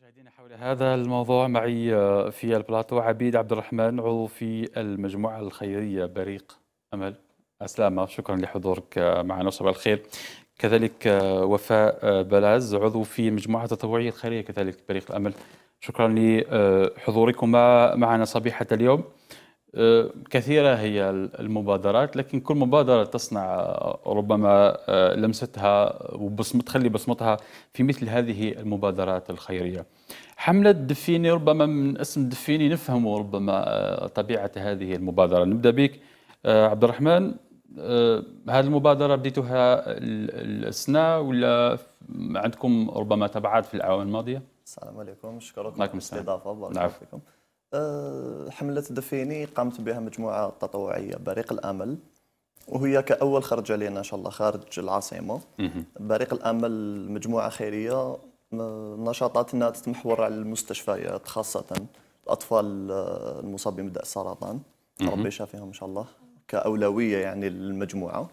مشاهدينا حول هذا الموضوع معي آه، في البلاطو عبيد عبد الرحمن عضو في المجموعة الخيرية بريق أمل أسلامة شكرا لحضورك آه، معنا صباح الخير كذلك آه، وفاء بلاز عضو في المجموعة التطوعية الخيرية كذلك بريق الأمل شكرا لحضوركما معنا صبيحة اليوم كثيرة هي المبادرات لكن كل مبادرة تصنع ربما آه، لمستها وبصمت تخلي بصمتها في مثل هذه المبادرات الخيرية حملة دفيني ربما من اسم دفيني نفهم ربما آه، طبيعة هذه المبادرة نبدأ بك آه، عبد الرحمن هذه المبادرة بديتها السنة ولا عندكم ربما تبعات في الأعوام الماضية؟ السلام عليكم شكرا لكم استضافة بارك الله نعم. فيكم أه، حملة دفيني قامت بها مجموعة تطوعية بريق الأمل وهي كأول خرجة لنا إن شاء الله خارج العاصمة بريق الأمل مجموعة خيرية نشاطاتنا تتمحور على المستشفيات خاصة الأطفال أه، المصابين بداء السرطان ربي يشافيهم إن شاء الله كأولوية يعني للمجموعة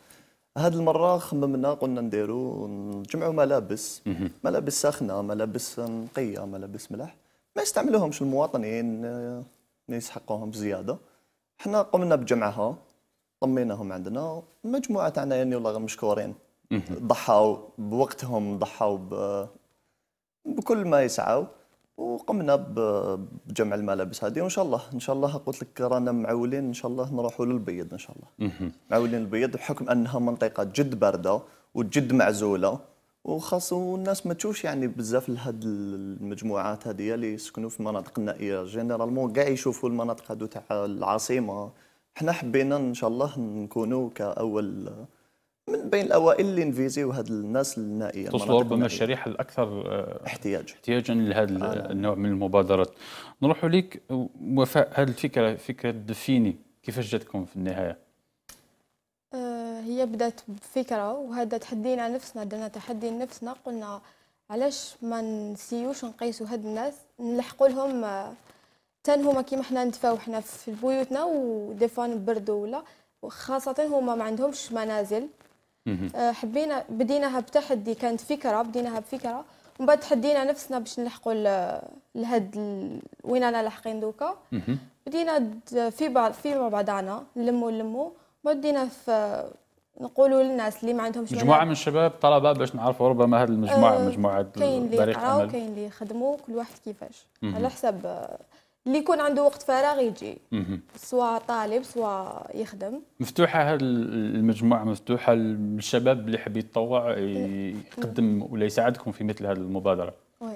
هاد المرة خممنا قلنا نديرو نجمعوا ملابس ملابس ساخنة ملابس نقية ملابس ملح ما يستعملوهمش المواطنين آه، يسحقوهم بزياده حنا قمنا بجمعها طميناهم عندنا مجموعه تاعنا يعني والله مشكورين ضحاو بوقتهم ضحاو بكل ما يسعوا وقمنا بجمع الملابس هذه وان شاء الله ان شاء الله قلت لك رانا معولين ان شاء الله نروحوا للبيض ان شاء الله معولين البيض بحكم انها منطقه جد بارده وجد معزوله وخاص الناس ما تشوفش يعني بزاف لهاد المجموعات هذه اللي يسكنوا في مناطق النائيه جينيرالمون كاع يشوفوا المناطق هذو تاع العاصمه حنا حبينا ان شاء الله نكونوا كاول من بين الاوائل اللي نفيزيو هاد الناس النائيه توصلوا ربما الشريحه الاكثر آه، احتياج احتياجا لهذا النوع من المبادرات نروحوا ليك وفاء هذه الفكره فكره دفيني كيفاش جاتكم في النهايه هي بدأت بفكرة وهذا تحدينا نفسنا درنا تحدي لنفسنا قلنا علاش ما نسيوش نقيسوا هاد الناس نلحقوا لهم آه، تن هما كيما حنا نتفاو حنا في بيوتنا وديفون بردو ولا وخاصة هما ما عندهمش منازل آه، حبينا بديناها بتحدي كانت فكرة بديناها بفكرة ومن بعد تحدينا نفسنا باش نلحقوا لهاد وين انا لاحقين دوكا بدينا في بعض في بعضنا نلمو نلمو بدينا في نقولوا للناس اللي ما عندهمش مجموعه من الشباب طلبه باش نعرفوا ربما هذه المجموعه أه مجموعه كاين اللي يقراو كاين اللي يخدموا كل واحد كيفاش على حسب آه، اللي يكون عنده وقت فراغ يجي سواء طالب سواء يخدم مفتوحه هذه المجموعه مفتوحه للشباب اللي يحب يتطوع يقدم ولا يساعدكم في مثل هذه المبادره وي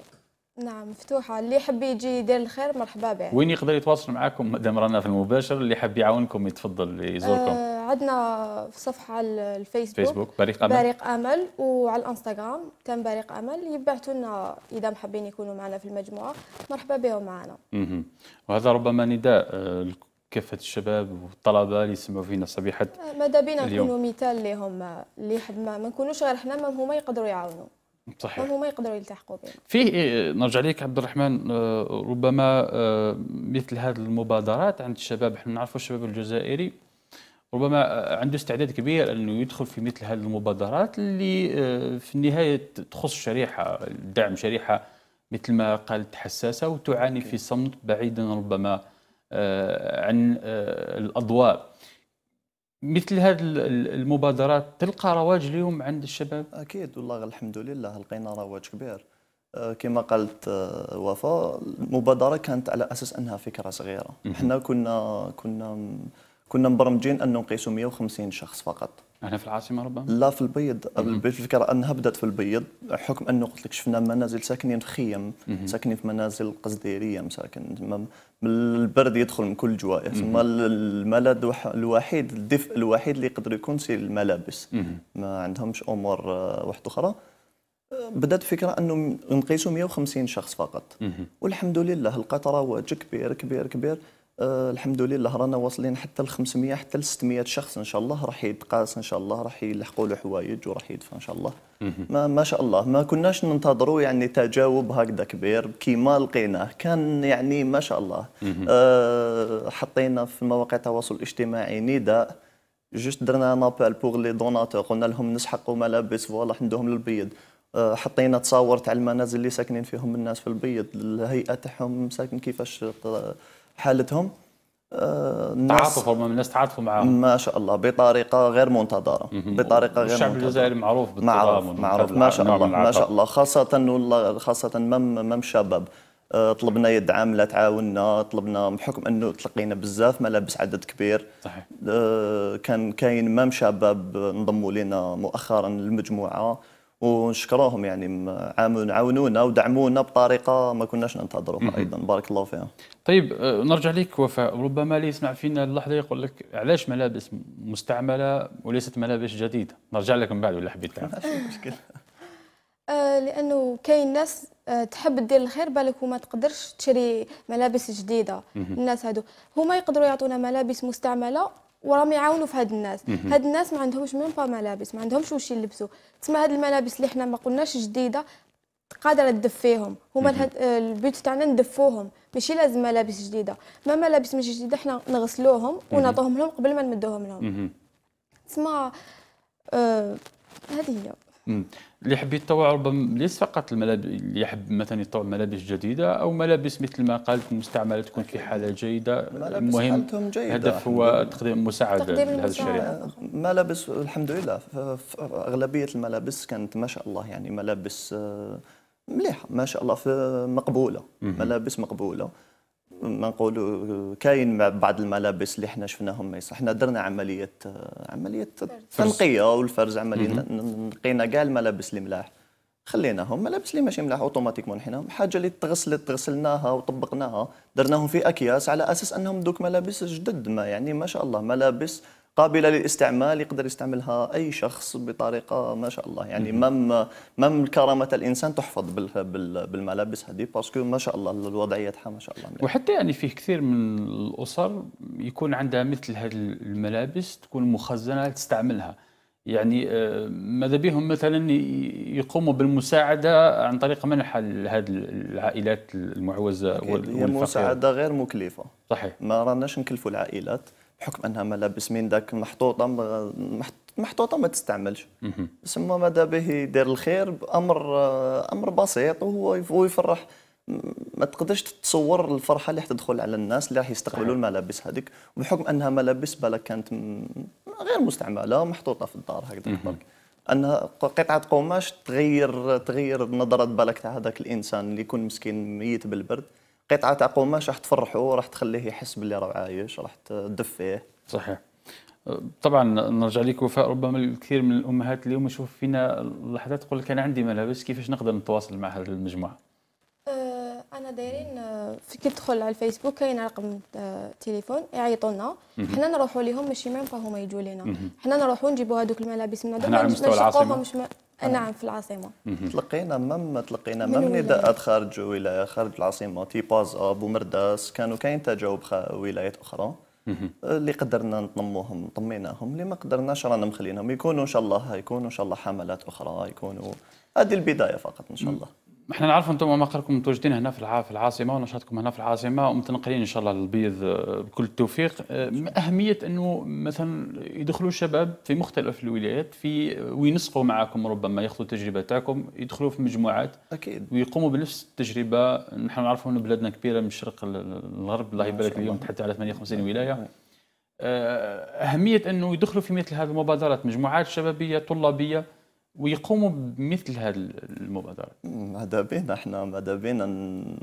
نعم مفتوحة اللي يحب يجي يدير الخير مرحبا به وين يقدر يتواصل معكم مادام رانا في المباشر اللي يحب يعاونكم يتفضل يزوركم أه عندنا في صفحه على الفيسبوك فيسبوك بريق امل بريق امل وعلى الانستغرام تم بريق امل يبعثوا لنا اذا محبين يكونوا معنا في المجموعه مرحبا بهم معنا وهذا ربما نداء آه، كافه الشباب والطلبه اللي يسمعوا فينا صبيحه آه، ماذا بينا نكونوا مثال لهم آه، اللي ما نكونوش غير حنا ما هما يقدروا يعاونوا صحيح هما يقدروا يلتحقوا بنا فيه نرجع لك عبد الرحمن ربما مثل هذه المبادرات عند الشباب احنا نعرفوا الشباب الجزائري ربما عنده استعداد كبير انه يدخل في مثل هذه المبادرات اللي آه، في النهايه تخص شريحه دعم شريحه مثل ما قالت حساسه وتعاني في صمت بعيدا ربما آه، عن آه، الاضواء مثل هذه المبادرات تلقى رواج اليوم عند الشباب اكيد والله الحمد لله لقينا رواج كبير كما قالت وفاء المبادره كانت على اساس انها فكره صغيره احنا كنا كنا كنا مبرمجين انه نقيسوا 150 شخص فقط احنا في العاصمة ربما؟ لا في البيض الفكرة أنها بدأت في البيض حكم أنه قلت لك شفنا منازل ساكنين في خيم ساكنين في منازل قصديرية مساكن البرد يدخل من كل جوائه ثم الملد الوحيد الدفء الوحيد اللي يقدر يكون سي الملابس ما عندهمش أمور آه، واحدة أخرى آه، بدات فكره انه نقيسوا 150 شخص فقط والحمد لله القطره واجد كبير كبير كبير آه الحمد لله رانا واصلين حتى ل 500 حتى ل 600 شخص ان شاء الله راح يتقاس ان شاء الله راح يلحقوا له حوايج وراح يدفع ان شاء الله ما, ما شاء الله ما كناش ننتظروا يعني تجاوب هكذا كبير كيما لقيناه كان يعني ما شاء الله آه حطينا في مواقع التواصل الاجتماعي نداء جوست درنا نابال بوغ لي دوناتور قلنا لهم نسحقوا ملابس فوالا عندهم للبيض آه، حطينا تصاور تاع المنازل اللي ساكنين فيهم الناس في البيض الهيئه تاعهم ساكن كيفاش آه، حالتهم آه، الناس تعاطفوا الناس تعاطفوا معاهم ما شاء الله بطريقه غير منتظره بطريقه غير الشعب الجزائري معروف معروف معروف ما شاء نعم، الله ما شاء الله خاصه والله خاصه مم مم شباب آه، طلبنا يد عامله تعاوننا طلبنا بحكم انه تلقينا بزاف ملابس عدد كبير صحيح آه، كان كاين مام شباب انضموا لنا مؤخرا للمجموعه ونشكرهم يعني عاونونا ودعمونا بطريقه ما كناش ننتظروها ايضا بارك الله فيهم. طيب آه، نرجع لك وفاء ربما اللي يسمع فينا اللحظه يقول لك علاش ملابس مستعمله وليست ملابس جديده؟ نرجع لك من بعد ولا حبيت ماشي مشكل آه، لانه كاين ناس آه، تحب دير الخير بالك وما تقدرش تشري ملابس جديده الناس هادو هما يقدروا يعطونا ملابس مستعمله وراهم يعاونوا في هاد الناس هاد الناس ما عندهمش ميم با ملابس ما عندهمش واش يلبسوا تسمى هاد الملابس اللي حنا ما قلناش جديده قادره تدفيهم هما آه، البيوت تاعنا ندفوهم ماشي لازم ملابس جديده ما ملابس ماشي جديده حنا نغسلوهم ونعطوهم لهم قبل ما نمدوهم لهم تسمى آه هذه هي اللي يحب يتطوع ربما ليس فقط الملابس اللي يحب مثلا يتطوع ملابس جديده او ملابس مثل ما قالت المستعمله تكون في حاله جيده المهم الهدف هو تقديم مساعده لهذا الشريحه ملابس الحمد لله اغلبيه الملابس كانت ما شاء الله يعني ملابس آه، مليحه ما شاء الله مقبوله ملابس مقبوله ما نقولوا كاين بعض الملابس اللي احنا شفناهم ما يصح درنا عمليه عمليه تنقيه والفرز عمليه نقينا كاع الملابس اللي ملاح خليناهم ملابس اللي ماشي ملاح اوتوماتيكمون حنا حاجه اللي تغسلت غسلناها وطبقناها درناهم في اكياس على اساس انهم دوك ملابس جدد ما يعني ما شاء الله ملابس قابله للاستعمال يقدر يستعملها اي شخص بطريقه ما شاء الله يعني مم مم كرامه الانسان تحفظ بالملابس هذه باسكو ما شاء الله الوضعيه تاعها ما شاء الله مليح. وحتى يعني فيه كثير من الاسر يكون عندها مثل هذه الملابس تكون مخزنه تستعملها يعني آه، ماذا بهم مثلا يقوموا بالمساعده عن طريق منح هذه العائلات المعوزه والفقيره مساعده غير مكلفه صحيح ما راناش نكلفوا العائلات بحكم انها ملابس من ذاك محطوطه محطوطه ما تستعملش تسمى ماذا به يدير الخير بامر امر بسيط وهو يفرح ما تقدرش تتصور الفرحه اللي حتدخل على الناس اللي راح يستقبلوا الملابس هذيك بحكم انها ملابس بالك كانت غير مستعمله محطوطه في الدار هكذا انها قطعه قماش تغير تغير نظره بالك تاع هذاك الانسان اللي يكون مسكين ميت بالبرد قطعه تاع قماش راح تفرحه وراح تخليه يحس باللي راه عايش راح تدفيه صحيح طبعا نرجع لك وفاء ربما الكثير من الامهات اليوم يشوف فينا لحظات تقول لك انا عندي ملابس كيفاش نقدر نتواصل مع هذه المجموعه أه، انا دايرين أه، كي تدخل على الفيسبوك كاين رقم أه، تليفون يعيطوا لنا حنا نروحوا لهم ماشي ميم فهم يجوا لنا حنا نروحوا نجيبوا هذوك الملابس من هذوك نشقوهم نعم في العاصمه تلقينا مم تلقينا مم نداءات خارج ولايه خارج العاصمه تي باز ابو مرداس كانوا كاين تجاوب ولايات اخرى اللي قدرنا نطموهم طميناهم اللي ما قدرناش رانا مخلينهم يكونوا ان شاء الله يكونوا ان شاء الله حملات اخرى يكونوا هذه البدايه فقط ان شاء الله احنا نعرف انتم مقركم متواجدين هنا في العاصمه ونشاطكم هنا في العاصمه ومتنقلين ان شاء الله للبيض بكل التوفيق اهميه انه مثلا يدخلوا الشباب في مختلف الولايات في وينسقوا معكم ربما ياخذوا التجربه تاعكم يدخلوا في مجموعات اكيد ويقوموا بنفس التجربه نحن نعرفوا انه بلادنا كبيره من الشرق للغرب الله يبارك اليوم تحت على 58 نعم. ولايه نعم. أه، اهميه انه يدخلوا في مثل هذه المبادرات مجموعات شبابيه طلابيه ويقوموا بمثل هذه المبادرات ماذا بينا احنا ماذا بينا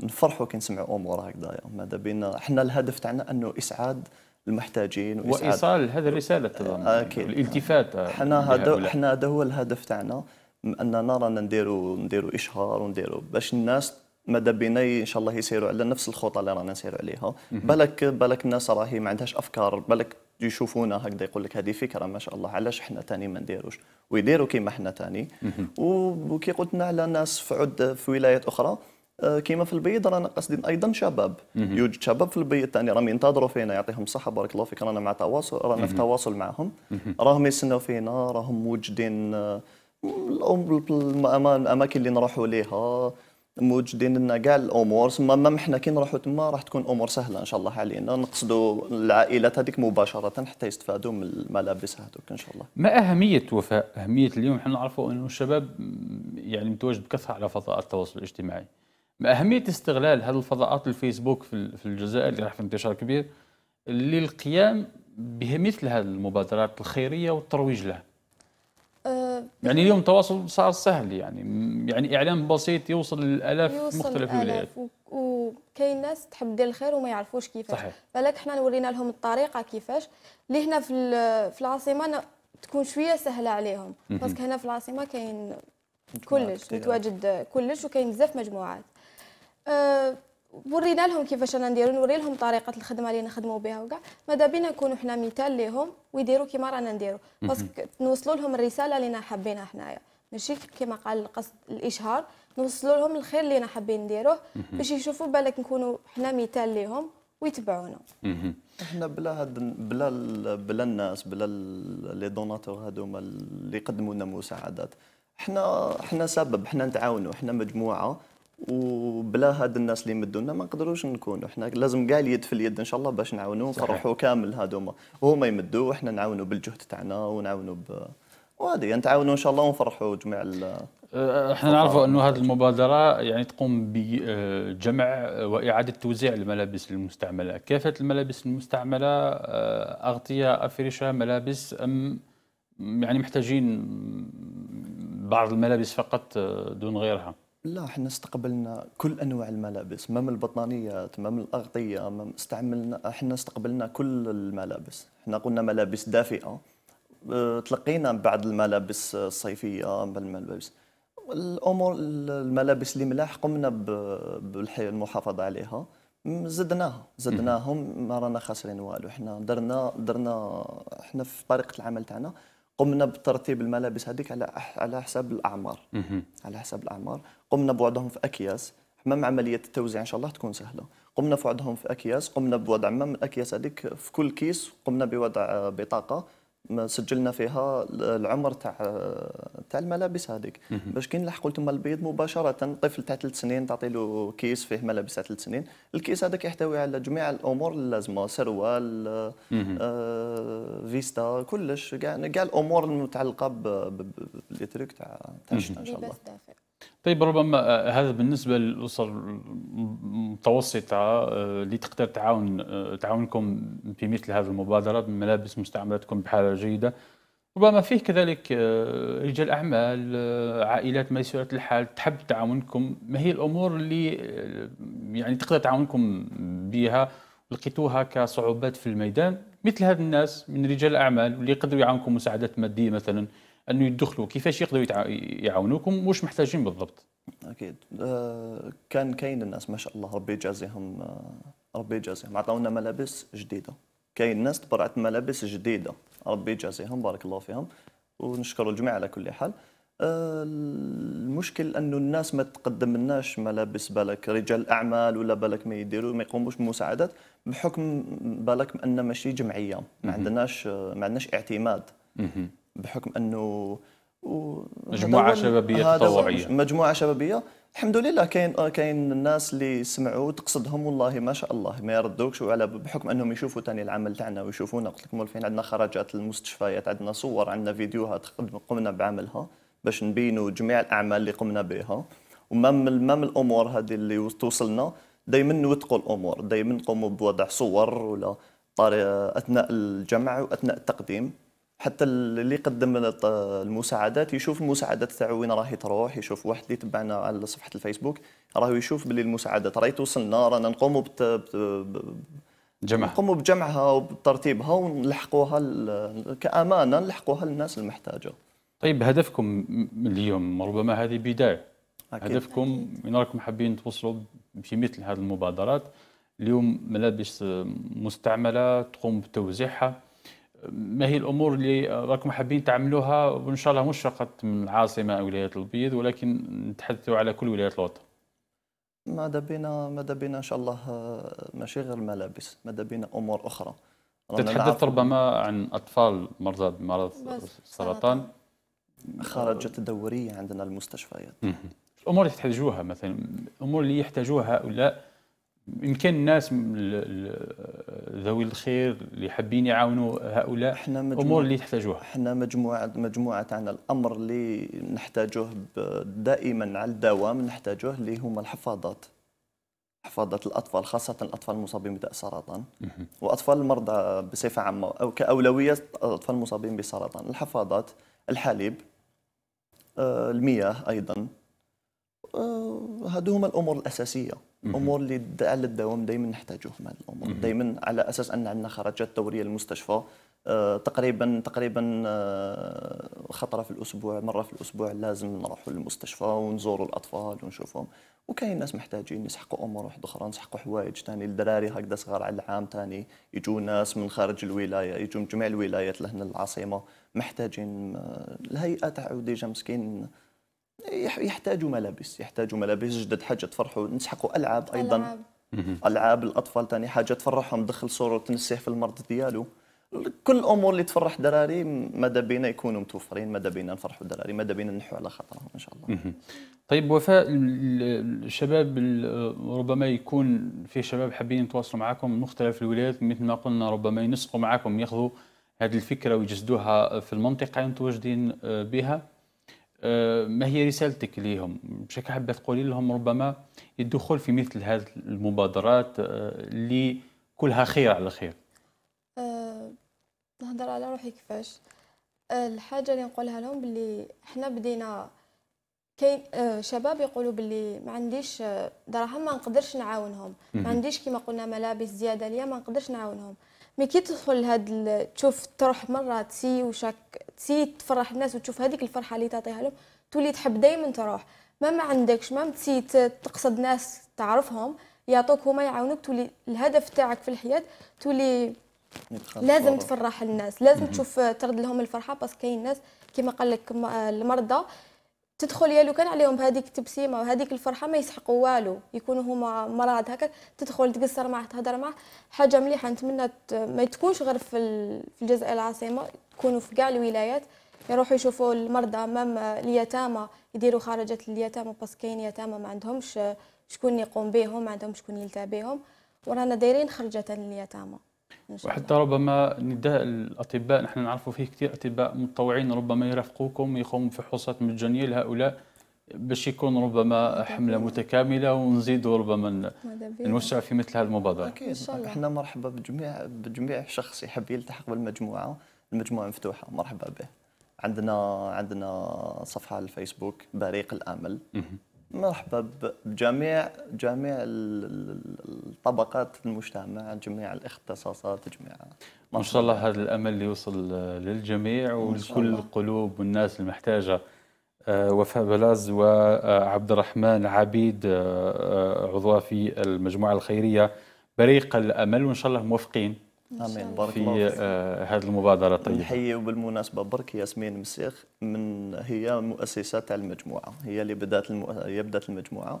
نفرحوا كي نسمعوا امور هكذايا ماذا بينا احنا الهدف تاعنا انه اسعاد المحتاجين وإسعاد وايصال هذه الرساله طبعا آه، اكيد يعني الالتفات آه، احنا هذا احنا هذا هو الهدف تاعنا اننا رانا نديروا نديروا اشهار ونديروا باش الناس ماذا بينا ان شاء الله يسيروا على نفس الخطى اللي رانا نسيروا عليها بالك بالك الناس راهي ما عندهاش افكار بالك يشوفونا هكذا يقول لك هذه فكره ما شاء الله علاش حنا تاني ما نديروش ويديروا كيما حنا تاني وكي قلت لنا على ناس في عد في ولايات اخرى آه، كيما في البيض رانا قاصدين ايضا شباب يوجد شباب في البيض ثاني راهم ينتظروا فينا يعطيهم الصحه بارك الله فيك رانا مع تواصل رانا في تواصل معهم راهم يستناو فينا راهم موجودين آه، الاماكن اللي نروحوا ليها موجودين لنا كاع الامور ثم ما حنا كي نروحوا تما راح تكون امور سهله ان شاء الله علينا نقصدوا العائلات هذيك مباشره حتى يستفادوا من الملابس هذوك ان شاء الله ما اهميه وفاء اهميه اليوم حنا نعرفوا انه الشباب يعني متواجد بكثره على فضاءات التواصل الاجتماعي ما اهميه استغلال هذه الفضاءات الفيسبوك في الجزائر اللي راح في انتشار كبير للقيام بمثل هذه المبادرات الخيريه والترويج لها يعني اليوم التواصل صار سهل يعني يعني اعلام بسيط يوصل للالاف يوصل مختلف الولايات وكاين ناس تحب دير الخير وما يعرفوش كيفاش صحيح بالك حنا ورينا لهم الطريقه كيفاش اللي هنا في في العاصمه تكون شويه سهله عليهم باسكو هنا في العاصمه كاين كلش متواجد كلش وكاين بزاف مجموعات أه ورينا لهم كيفاش رانا نديرو نوري لهم طريقه الخدمه اللي نخدموا بها وكاع ماذا بينا نكونوا حنا مثال ليهم ويديروا كيما رانا نديرو باسكو نوصلوا لهم الرساله اللي حابينها حنايا ماشي كيما قال القصد الاشهار نوصلوا لهم الخير اللي حابين نديروه باش يشوفوا بالك نكونوا حنا مثال ليهم ويتبعونا احنا بلا هاد بلا بلا الناس بلا لي دوناتور هادوما اللي يقدموا لنا مساعدات احنا احنا سبب احنا نتعاونوا احنا مجموعه وبلا هاد الناس اللي يمدوا لنا ما نقدروش نكونوا حنا لازم كاع اليد في اليد ان شاء الله باش نعاونوا نفرحوا كامل هادوما هما يمدوا وحنا نعاونوا بالجهد تاعنا ونعاونوا ب وهذه نتعاونوا يعني ان شاء الله ونفرحوا جميع أه، احنا نعرفوا انه هذه المبادره يعني تقوم بجمع أه، واعاده توزيع الملابس المستعمله، كافه الملابس المستعمله أه، اغطيه افرشه ملابس ام يعني محتاجين بعض الملابس فقط دون غيرها؟ لا احنا استقبلنا كل انواع الملابس مام البطانيات مام الاغطيه مام استعملنا احنا استقبلنا كل الملابس احنا قلنا ملابس دافئه آه، تلقينا بعض الملابس الصيفيه الملابس الامور الملابس اللي ملاح قمنا بالمحافظه عليها زدناها زدناهم ما رانا خاسرين والو احنا درنا درنا احنا في طريقه العمل تاعنا قمنا بترتيب الملابس هذيك على على حساب الاعمار على حساب الاعمار قمنا بوضعهم في اكياس حمام عمليه التوزيع ان شاء الله تكون سهله قمنا بوضعهم في اكياس قمنا بوضع من الاكياس هذيك في كل كيس قمنا بوضع بطاقه سجلنا فيها العمر تاع تاع الملابس هذيك باش كي نلحقوا تما البيض مباشره طفل تاع ثلاث سنين تعطي له كيس فيه ملابس تاع ثلاث سنين الكيس هذاك يحتوي على جميع الامور اللازمه سروال آه فيستا كلش كاع كاع الامور المتعلقه بالتريك تاع تاع ان شاء الله طيب ربما آه، هذا بالنسبه للاسر المتوسطه آه، اللي تقدر تعاون آه، تعاونكم في مثل هذه المبادرات ملابس مستعملتكم بحاله جيده ربما فيه كذلك رجال آه، اعمال آه، عائلات ميسوره الحال تحب تعاونكم ما هي الامور اللي آه، يعني تقدر تعاونكم بها لقيتوها كصعوبات في الميدان مثل هاد الناس من رجال الاعمال اللي يقدروا يعاونكم مساعدات ماديه مثلا انه يدخلوا كيفاش يقدروا يعاونوكم واش محتاجين بالضبط اكيد كان كاين الناس ما شاء الله ربي يجازيهم ربي يجازيهم عطاونا ملابس جديده كاين ناس تبرعت ملابس جديده ربي يجازيهم بارك الله فيهم ونشكر الجميع على كل حال أه، المشكل انه الناس ما تقدم لناش ملابس بالك رجال اعمال ولا بالك ما يديروا ما يقوموش بمساعدات بحكم بالك ان ماشي جمعيه ما عندناش ما عندناش اعتماد بحكم انه مجموعه شبابيه تطوعيه مجموعه شبابيه الحمد لله كاين كاين الناس اللي سمعوا تقصدهم والله ما شاء الله ما يردوكش وعلى بحكم انهم يشوفوا ثاني العمل تاعنا ويشوفونا قلت لكم الفين عندنا خرجات المستشفيات عندنا صور عندنا فيديوهات قمنا بعملها باش نبينوا جميع الاعمال اللي قمنا بها ومام مام الامور هذه اللي توصلنا دائما نوثقوا الامور دائما نقوموا بوضع صور ولا اثناء الجمع واثناء التقديم حتى اللي يقدم المساعدات يشوف المساعدات تاعو وين راهي تروح يشوف واحد اللي تبعنا على صفحه الفيسبوك راهو يشوف باللي المساعدات راهي توصلنا رانا نقوموا جمع نقوموا بجمعها وبترتيبها ونلحقوها كامانه نلحقوها للناس المحتاجه طيب هدفكم اليوم ربما هذه بدايه أكيد. هدفكم من راكم حابين توصلوا في مثل هذه المبادرات اليوم ملابس مستعمله تقوم بتوزيعها ما هي الامور اللي راكم حابين تعملوها وان شاء الله مش فقط من العاصمه ولايه البيض ولكن نتحدثوا على كل ولايات الوطن ماذا بينا ماذا بينا ان شاء الله ماشي غير الملابس ماذا بينا امور اخرى تتحدث ربما عن اطفال مرضى بمرض السرطان خرجت دوريه عندنا المستشفيات الامور اللي تحتاجوها مثلا الامور اللي يحتاجوها هؤلاء ان كان الناس ذوي الخير اللي حابين يعاونوا هؤلاء احنا مجموعة امور اللي يحتاجوها احنا مجموعه مجموعه تاعنا الامر اللي نحتاجوه دائما على الدوام نحتاجوه اللي هما الحفاضات حفاظات الاطفال خاصه الاطفال المصابين بداء السرطان واطفال المرضى بصفه عامه او كاولويه الاطفال المصابين بالسرطان الحفاضات الحليب آه، المياه ايضا هذو آه، هما الامور الاساسيه امور اللي على الدوام دائما نحتاجوهم هذه الامور دائما على اساس ان عندنا خرجات دوريه للمستشفى آه، تقريبا تقريبا آه، خطره في الاسبوع مره في الاسبوع لازم نروحوا للمستشفى ونزوروا الاطفال ونشوفهم وكاين ناس محتاجين يسحقوا امور واحده اخرى نسحقوا حوايج ثاني الدراري هكذا صغار على العام ثاني يجوا ناس من خارج الولايه يجوا من جميع الولايات لهنا العاصمه محتاجين آه، الهيئه تاعو ديجا مسكين يحتاجوا ملابس يحتاجوا ملابس جدد حاجه تفرحوا نسحقوا العاب ايضا العاب, ألعاب الاطفال ثاني حاجه تفرحهم دخل صوره تنسيه في المرض ديالو كل الامور اللي تفرح دراري ماذا بينا يكونوا متوفرين ماذا بينا نفرحوا دراري ماذا بينا نحو على خاطرهم ان شاء الله طيب وفاء الشباب ربما يكون في شباب حابين يتواصلوا معكم من مختلف الولايات مثل ما قلنا ربما ينسقوا معكم ياخذوا هذه الفكره ويجسدوها في المنطقه انتم آه، بها آه، ما هي رسالتك ليهم بشكل حابه تقولي لهم ربما الدخول في مثل هذه المبادرات اللي آه، كلها خير على خير أه نهضر على روحي كيفاش آه، الحاجه اللي نقولها لهم باللي احنا بدينا كاين شباب يقولوا باللي ما عنديش دراهم ما نقدرش نعاونهم ما عنديش كما قلنا ملابس زياده ليا ما نقدرش نعاونهم مي كي تدخل هاد تشوف تروح مره تسي وشاك تسي تفرح الناس وتشوف هذيك الفرحه اللي تعطيها لهم تولي تحب دائما تروح ما ما عندكش ما تسي تقصد ناس تعرفهم يعطوك هما يعاونوك تولي الهدف تاعك في الحياه تولي لازم تفرح الناس لازم تشوف ترد لهم الفرحه باسكو كاين ناس كيما قال لك المرضى تدخل يا لو كان عليهم بهذيك التبسيمه وهذيك الفرحه ما يسحقوا والو يكونوا هما مرض هكا تدخل تقصر معه تهضر معه حاجه مليحه نتمنى ما تكونش غير في في الجزائر العاصمه تكونوا في كاع الولايات يروحوا يشوفوا المرضى مام اليتامى يديروا خرجات اليتامى بس كاين يتامى ما عندهمش شكون يقوم بهم ما عندهمش شكون يلتا بهم ورانا دايرين خرجه لليتامى وحتى ربما نداء الاطباء نحن نعرفوا فيه كثير اطباء متطوعين ربما يرافقوكم يقوموا بفحوصات مجانيه لهؤلاء باش يكون ربما حمله متكامله ونزيدوا ربما نوسع في مثل هذه المبادره. اكيد احنا مرحبا بجميع بجميع شخص يحب يلتحق بالمجموعه، المجموعه مفتوحه مرحبا به. عندنا عندنا صفحه على الفيسبوك بريق الامل مرحبا بجميع جميع الطبقات المجتمع جميع الاختصاصات جميع ما شاء الله هذا الامل يوصل للجميع ولكل القلوب والناس المحتاجه آه، وفاء بلاز وعبد الرحمن عبيد آه، آه، عضوا في المجموعه الخيريه بريق الامل وان شاء الله موفقين امين بارك في الله في آه، هذه المبادره الطيبه نحيي وبالمناسبه برك ياسمين مسيخ من هي مؤسسه تاع المجموعه هي اللي بدات المو... هي بدات المجموعه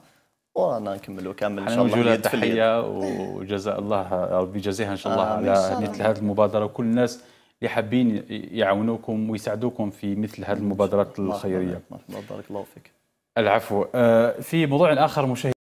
ورانا نكملوا كامل ان شاء الله نوجه تحيه وجزاء الله ربي يجازيها ان شاء الله على مثل هذه المبادره وكل الناس اللي حابين يعاونوكم ويساعدوكم في مثل هذه المبادرات الخيريه مرحبا بارك الله فيك العفو آه، في موضوع اخر مشاهد